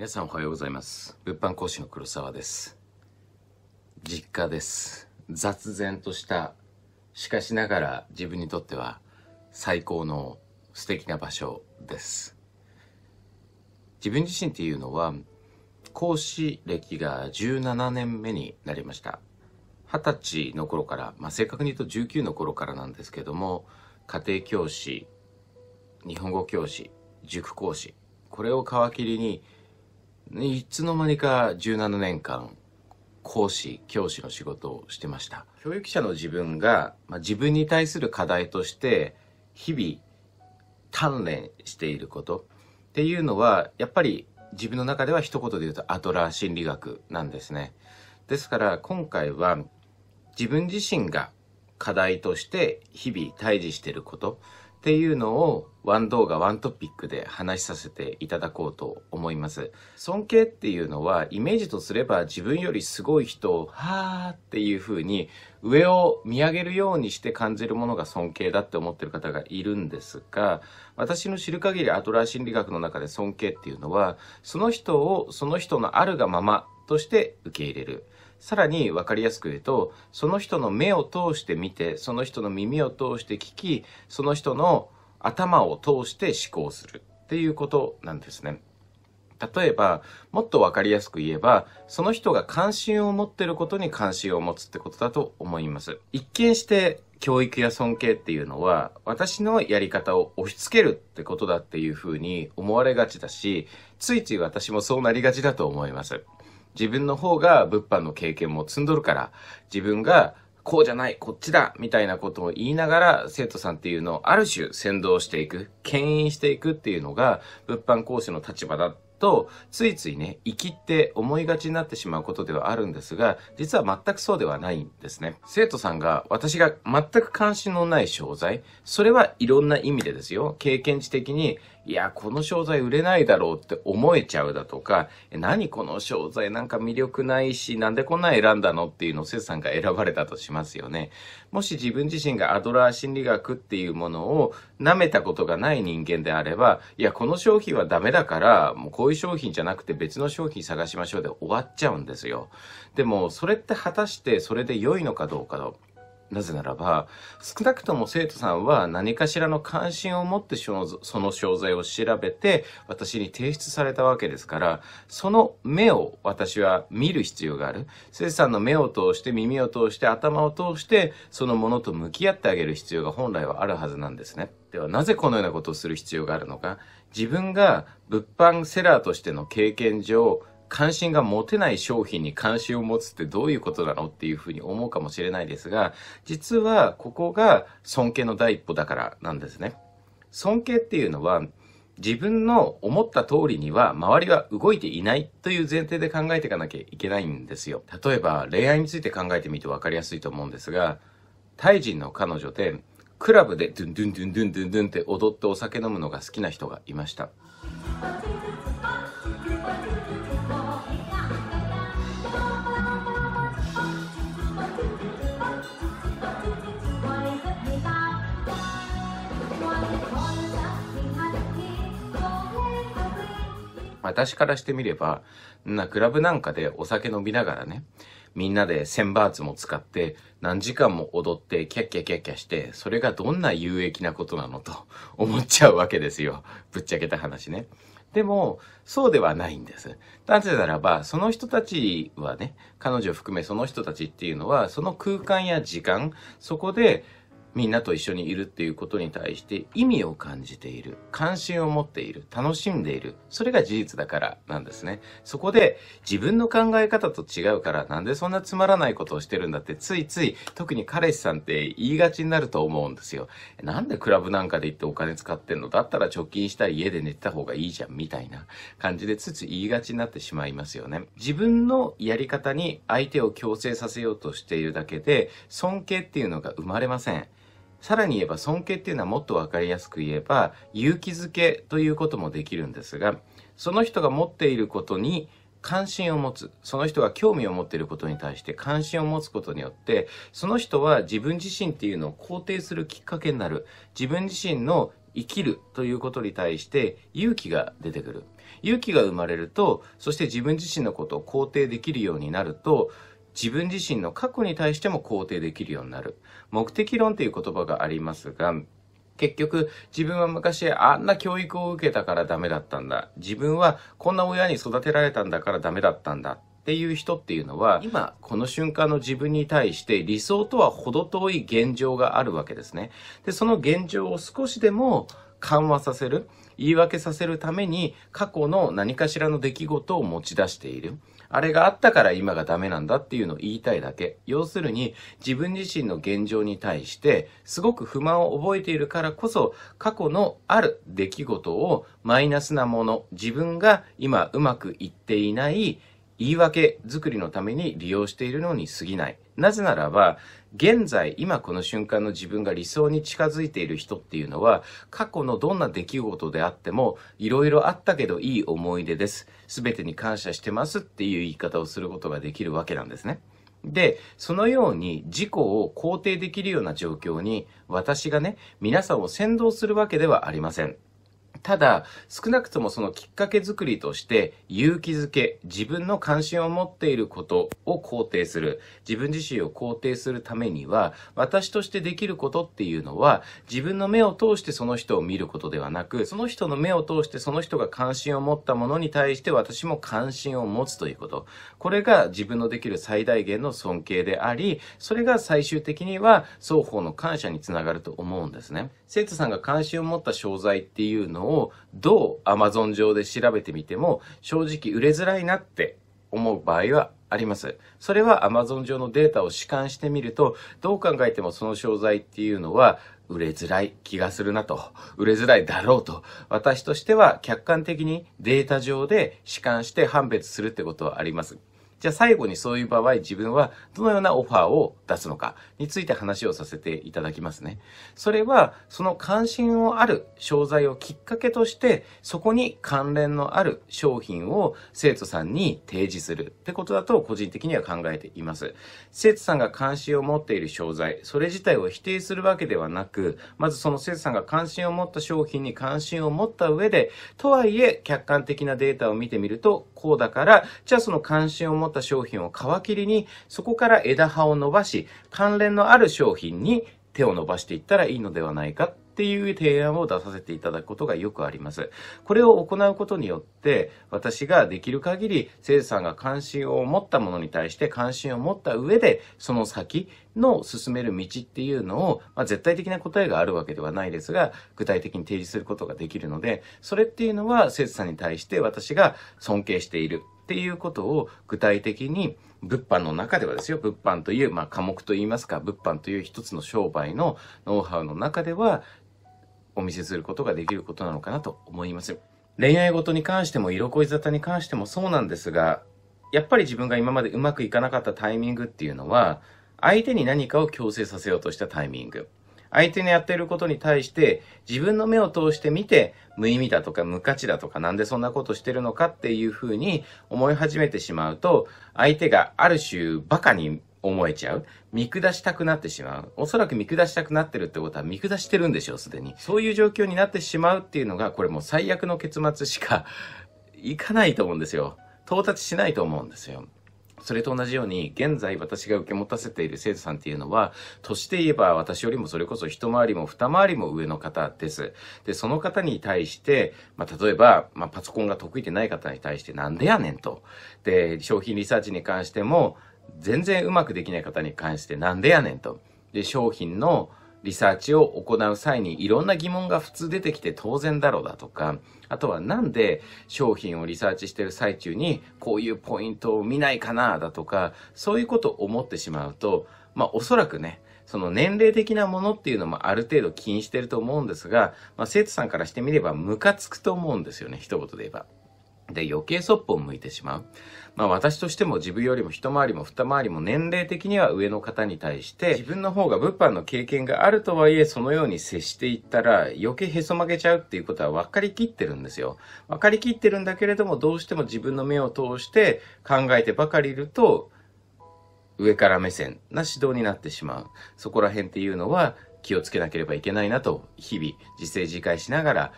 皆さんおはようございます物販講師の黒沢です実家です雑然としたしかしながら自分にとっては最高の素敵な場所です自分自身っていうのは講師歴が17年目になりました二十歳の頃から、まあ、正確に言うと19の頃からなんですけども家庭教師日本語教師塾講師これを皮切りにいつの間にか17年間講師教師の仕事をしてました教育者の自分が、まあ、自分に対する課題として日々鍛錬していることっていうのはやっぱり自分の中では一言で言うとアトラー心理学なんですねですから今回は自分自身が課題として日々対峙していることっていうのをワン動画ワントピックで話しさせていただこうと思います尊敬っていうのはイメージとすれば自分よりすごい人をはあっていう風に上を見上げるようにして感じるものが尊敬だって思ってる方がいるんですが私の知る限りアトラー心理学の中で尊敬っていうのはその人をその人のあるがままとして受け入れるさらに分かりやすく言うと、その人の目を通して見て、その人の耳を通して聞き、その人の頭を通して思考するっていうことなんですね。例えば、もっと分かりやすく言えば、その人が関心を持ってることに関心を持つってことだと思います。一見して教育や尊敬っていうのは私のやり方を押し付けるってことだっていうふうに思われがちだしついつい私もそうなりがちだと思います自分の方が物販の経験も積んどるから、自分がこうじゃない、こっちだ、みたいなことを言いながら、生徒さんっていうのをある種先導していく、牽引していくっていうのが、物販講師の立場だと、ついついね、生きって思いがちになってしまうことではあるんですが、実は全くそうではないんですね。生徒さんが私が全く関心のない商材、それはいろんな意味でですよ、経験値的に、いや、この商材売れないだろうって思えちゃうだとか、何この商材なんか魅力ないし、なんでこんな選んだのっていうのを生徒さんが選ばれたとしますよね。もし自分自身がアドラー心理学っていうものを舐めたことがない人間であれば、いや、この商品はダメだから、もうこういうういう商品じゃなくて別の商品探しましょうで終わっちゃうんですよ。でも、それって果たしてそれで良いのかどうかなぜならば、少なくとも生徒さんは何かしらの関心を持ってその商材を調べて私に提出されたわけですから、その目を私は見る必要がある。生徒さんの目を通して耳を通して頭を通してそのものと向き合ってあげる必要が本来はあるはずなんですね。ではなぜこのようなことをする必要があるのか。自分が物販セラーとしての経験上、関心が持てない商品に関心を持つってどういうことなのっていうふうに思うかもしれないですが、実はここが尊敬の第一歩だからなんですね。尊敬っていうのは、自分の思った通りには周りは動いていないという前提で考えていかなきゃいけないんですよ。例えば恋愛について考えてみて分かりやすいと思うんですが、タイ人の彼女でクラブでドゥンドゥンドゥンドゥンドゥンって踊ってお酒飲むのが好きな人がいました。私からしてみれば、な、クラブなんかでお酒飲みながらね、みんなで1000バーツも使って何時間も踊ってキャッキャキャッキャして、それがどんな有益なことなのと 思っちゃうわけですよ。ぶっちゃけた話ね。でも、そうではないんです。なぜならば、その人たちはね、彼女含めその人たちっていうのは、その空間や時間、そこでみんなと一緒にいるっていうことに対して意味を感じている、関心を持っている、楽しんでいる、それが事実だからなんですね。そこで自分の考え方と違うからなんでそんなつまらないことをしてるんだってついつい特に彼氏さんって言いがちになると思うんですよ。なんでクラブなんかで行ってお金使ってんのだったら貯金したり家で寝てた方がいいじゃんみたいな感じでつつ言いがちになってしまいますよね。自分のやり方に相手を強制させようとしているだけで尊敬っていうのが生まれません。さらに言えば尊敬っていうのはもっとわかりやすく言えば勇気づけということもできるんですが、その人が持っていることに関心を持つ。その人が興味を持っていることに対して関心を持つことによって、その人は自分自身っていうのを肯定するきっかけになる。自分自身の生きるということに対して勇気が出てくる。勇気が生まれると、そして自分自身のことを肯定できるようになると、自分自身の過去に対しても肯定できるようになる。目的論という言葉がありますが、結局自分は昔あんな教育を受けたからダメだったんだ。自分はこんな親に育てられたんだからダメだったんだ。っていう人っていうのは今この瞬間の自分に対して理想とは程遠い現状があるわけですね。で、その現状を少しでも緩和させる、言い訳させるために過去の何かしらの出来事を持ち出している。あれがあったから今がダメなんだっていうのを言いたいだけ。要するに、自分自身の現状に対して、すごく不満を覚えているからこそ、過去のある出来事をマイナスなもの、自分が今うまくいっていない言い訳作りのために利用しているのに過ぎない。なぜならば、現在、今この瞬間の自分が理想に近づいている人っていうのは、過去のどんな出来事であっても、いろいろあったけどいい思い出です。すべてに感謝してますっていう言い方をすることができるわけなんですね。で、そのように自己を肯定できるような状況に、私がね、皆さんを先導するわけではありません。ただ、少なくともそのきっかけづくりとして、勇気づけ、自分の関心を持っていることを肯定する、自分自身を肯定するためには、私としてできることっていうのは、自分の目を通してその人を見ることではなく、その人の目を通してその人が関心を持ったものに対して私も関心を持つということ。これが自分のできる最大限の尊敬であり、それが最終的には双方の感謝につながると思うんですね。生徒さんが関心を持った商材っていうのををどう Amazon 上で調べてみても正直売れづらいなって思う場合はあります。それは Amazon 上のデータを視観してみると、どう考えてもその商材っていうのは売れづらい気がするなと、売れづらいだろうと、私としては客観的にデータ上で視観して判別するってことはあります。じゃあ最後にそういう場合、自分はどのようなオファーを出すのかについて話をさせていただきますね。それは、その関心をある商材をきっかけとして、そこに関連のある商品を生徒さんに提示するってことだと個人的には考えています。生徒さんが関心を持っている商材、それ自体を否定するわけではなく、まずその生徒さんが関心を持った商品に関心を持った上で、とはいえ客観的なデータを見てみると、こうだから、じゃあその関心を持った商品を皮切りに、そこから枝葉を伸ばし、関連のある商品に手を伸ばしていったらいいのではないかっていう提案を出させていただくことがよくあります。これを行うことによって、私ができる限り、生徒さんが関心を持ったものに対して関心を持った上で、その先の進める道っていうのを、まあ、絶対的な答えがあるわけではないですが、具体的に提示することができるので、それっていうのは生徒さんに対して私が尊敬しているっていうことを具体的に物販の中ではですよ、物販という、まあ、科目といいますか、物販という一つの商売のノウハウの中では、お見せすることができることなのかなと思います。恋愛事に関しても色恋沙汰に関してもそうなんですが、やっぱり自分が今までうまくいかなかったタイミングっていうのは、相手に何かを強制させようとしたタイミング。相手のやっていることに対して自分の目を通して見て無意味だとか無価値だとかなんでそんなことしてるのかっていうふうに思い始めてしまうと相手がある種バカに思えちゃう。見下したくなってしまう。おそらく見下したくなってるってことは見下してるんでしょう、すでに。そういう状況になってしまうっていうのが、これもう最悪の結末しかいかないと思うんですよ。到達しないと思うんですよ。それと同じように、現在私が受け持たせている生徒さんっていうのは、年で言えば私よりもそれこそ一回りも二回りも上の方です。で、その方に対して、まあ、例えば、まあ、パソコンが得意でない方に対してなんでやねんと。で、商品リサーチに関しても、全然うまくできない方に関してなんでやねんと。で、商品のリサーチを行う際にいろんな疑問が普通出てきて当然だろうだとか、あとはなんで商品をリサーチしてる最中にこういうポイントを見ないかなだとか、そういうことを思ってしまうと、まあおそらくね、その年齢的なものっていうのもある程度気にしてると思うんですが、まあ生徒さんからしてみればムカつくと思うんですよね、一言で言えば。で、余計そっぽを向いてしまう。まあ私としても自分よりも一回りも二回りも年齢的には上の方に対して自分の方が物販の経験があるとはいえそのように接していったら余計へそ曲げちゃうっていうことは分かりきってるんですよ。分かりきってるんだけれどもどうしても自分の目を通して考えてばかりいると上から目線な指導になってしまう。そこら辺っていうのは気をつけなければいけないなと日々自制自戒しながら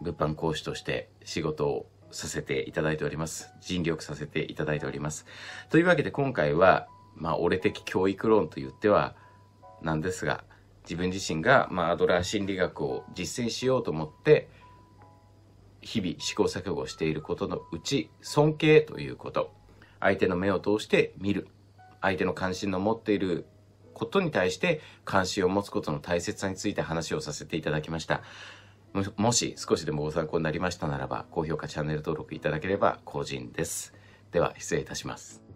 物販講師として仕事をさせていただいております。尽力させていただいております。というわけで今回は、まあ、俺的教育論と言ってはなんですが、自分自身が、まあ、アドラー心理学を実践しようと思って、日々試行錯誤していることのうち、尊敬ということ、相手の目を通して見る、相手の関心の持っていることに対して関心を持つことの大切さについて話をさせていただきました。もし少しでもご参考になりましたならば、高評価、チャンネル登録いただければ幸甚です。では、失礼いたします。